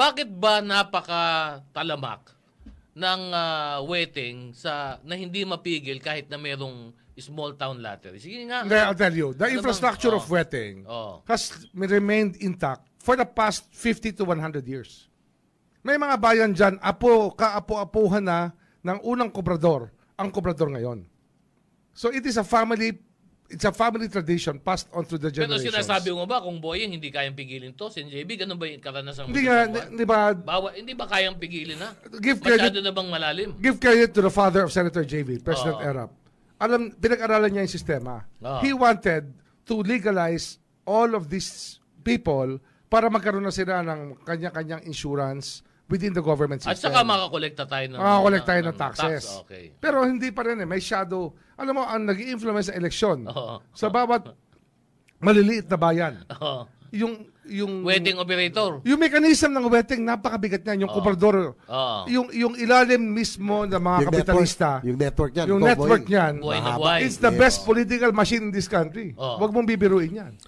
Bakit ba napaka talamak ng uh, ah, wetting sa na hindi mapigil kahit na merong small town lottery? Sige nga. Hindi, I'll tell you. The ano infrastructure bang, oh, of waiting oh. has remained intact for the past 50 to 100 years. May mga bayan dyan, apo, kaapo-apuhan na ng unang kobrador, ang kobrador ngayon. So it is a family it's a family tradition passed on through the generations. Pero sinasabi mo ba kung Boyeng hindi kayang pigilin to? Sin JB, ganun ba yung karanasan mo? Hindi nga, hindi ba? Bawa, hindi ba kayang pigilin na? Give Masyado credit, na bang malalim? Give credit to the father of Senator JB, President uh -oh. Erap. Alam, pinag-aralan niya yung sistema. Uh He wanted to legalize all of these people para magkaroon na sila ng kanya-kanyang insurance, within the government system. At saka makakolekta tayo ng, makakolekta tayo ng, ng, ng taxes. Tax, oh, okay. Pero hindi pa rin eh. May shadow. Alam mo, ang nag-influence sa eleksyon, oh. sa bawat maliliit na bayan, oh. yung yung wedding operator. Yung mechanism ng wedding napakabigat niyan yung oh. Cobrador. Oh. Yung yung ilalim mismo ng mga yung kapitalista. Network, yung network niyan. Yung network niyan. It's the yeah. best political machine in this country. Oh. mong bibiruin 'yan.